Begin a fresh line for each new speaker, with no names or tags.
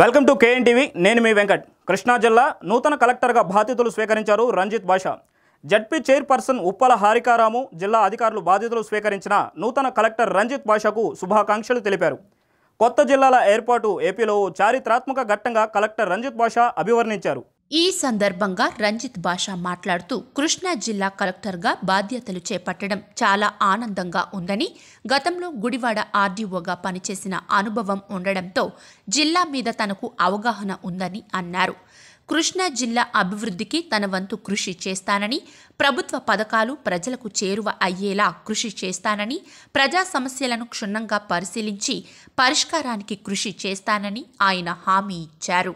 welcome to KN TV నేను మీ వెంకట్ కృష్ణా జిల్లా నూతన కలెక్టర్గా బాధితులు స్వీకరించారు రంజిత్ బాషా జడ్పీ చైర్పర్సన్ ఉప్పల హారికారాము జిల్లా అధికారులు బాధితులు స్వీకరించిన నూతన కలెక్టర్ రంజిత్ బాషాకు శుభాకాంక్షలు తెలిపారు కొత్త జిల్లాల ఏర్పాటు ఏపీలో చారిత్రాత్మక ఘట్టంగా కలెక్టర్ రంజిత్ బాషా అభివర్ణించారు
ఈ సందర్భంగా రంజిత్ బాషా మాట్లాడుతూ కృష్ణా జిల్లా కలెక్టర్గా బాధ్యతలు చేపట్టడం చాలా ఆనందంగా ఉందని గతంలో గుడివాడ ఆర్డీఓగా పనిచేసిన అనుభవం ఉండడంతో జిల్లా మీద తనకు అవగాహన ఉందని అన్నారు కృష్ణా జిల్లా అభివృద్ధికి తన వంతు కృషి చేస్తానని ప్రభుత్వ పథకాలు ప్రజలకు చేరువ అయ్యేలా కృషి చేస్తానని ప్రజా సమస్యలను క్షుణ్ణంగా పరిశీలించి పరిష్కారానికి కృషి చేస్తానని ఆయన హామీ ఇచ్చారు